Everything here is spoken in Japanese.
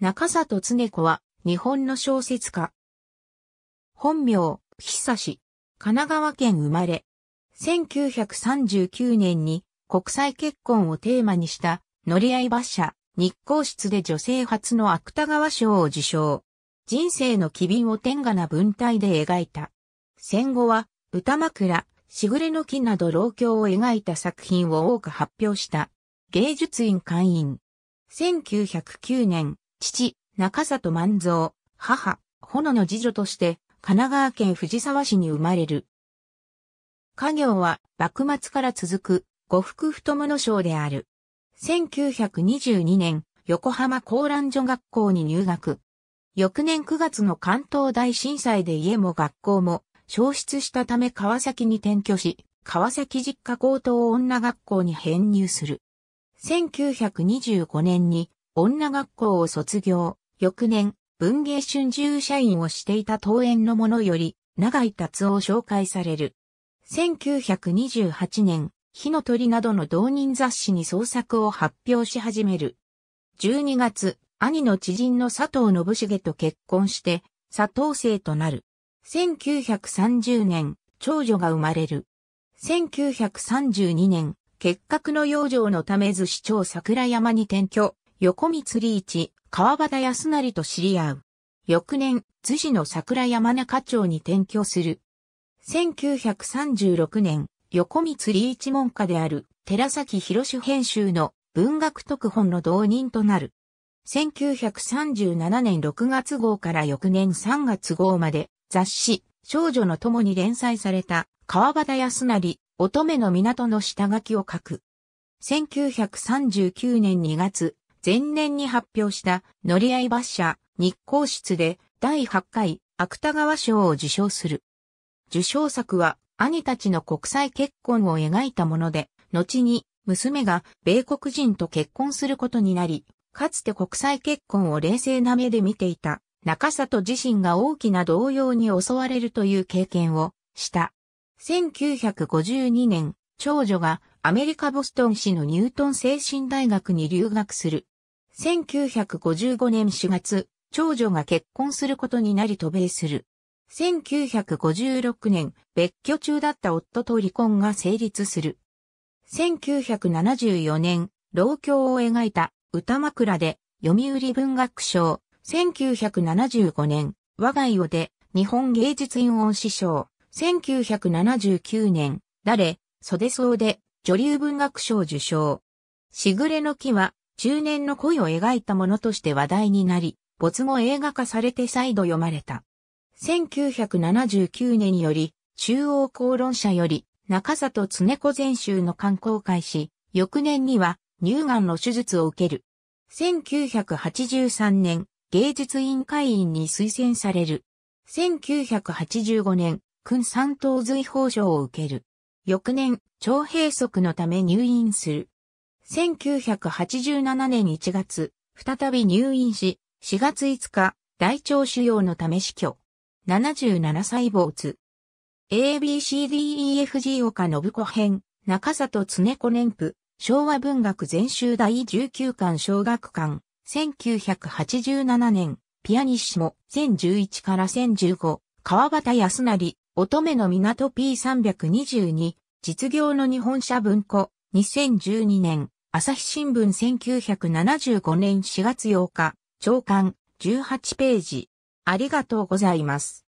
中里恒子は、日本の小説家。本名、久志。神奈川県生まれ。1939年に国際結婚をテーマにした乗り合い馬車、日光室で女性初の芥川賞を受賞。人生の機敏を天下な文体で描いた。戦後は歌枕、しぐれの木など老郷を描いた作品を多く発表した。芸術院会員。1909年、父、中里万蔵、母、炎のの次女として、神奈川県藤沢市に生まれる。家業は、幕末から続く、呉服太物商である。1922年、横浜高蘭女学校に入学。翌年9月の関東大震災で家も学校も消失したため川崎に転居し、川崎実家高等女学校に編入する。1925年に女学校を卒業、翌年、文芸春秋社員をしていた桃園の者より、長井達夫を紹介される。1928年、火の鳥などの同人雑誌に創作を発表し始める。12月、兄の知人の佐藤信重と結婚して、佐藤生となる。1930年、長女が生まれる。1932年、結核の養生のためず、市町桜山に転居。横光リーチ、川端康成と知り合う。翌年、辻の桜山中町に転居する。1936年、横光リーチ門下である寺崎博編集の文学特本の導人となる。1937年6月号から翌年3月号まで雑誌少女の共に連載された川端康成乙女の港の下書きを書く。1939年2月、前年に発表した乗り合い馬車日光室で第8回芥川賞を受賞する。受賞作は兄たちの国際結婚を描いたもので、後に娘が米国人と結婚することになり、かつて国際結婚を冷静な目で見ていた中里自身が大きな動揺に襲われるという経験をした。1952年、長女がアメリカボストン市のニュートン精神大学に留学する。1955年4月、長女が結婚することになり渡米する。1956年、別居中だった夫と離婚が成立する。1974年、老郷を描いた歌枕で読売文学賞。1975年、我が家で日本芸術院恩師賞。1979年、誰、袖総で女流文学賞受賞。しぐれの木は、中年の恋を描いたものとして話題になり、没後映画化されて再度読まれた。1979年より、中央公論者より、中里常子全集の刊行開始、翌年には、乳がんの手術を受ける。1983年、芸術委員会員に推薦される。1985年、君三等随法賞を受ける。翌年、腸閉塞のため入院する。1987年1月、再び入院し、4月5日、大腸腫瘍のため死去。77歳坊津。ABCDEFG 岡信子編、中里常子年譜、昭和文学全集第19巻小学館、1987年、ピアニッシモ、1011から1015、川端康成、乙女の港 P322、実業の日本社文庫、2012年、朝日新聞1975年4月8日、長官、18ページ。ありがとうございます。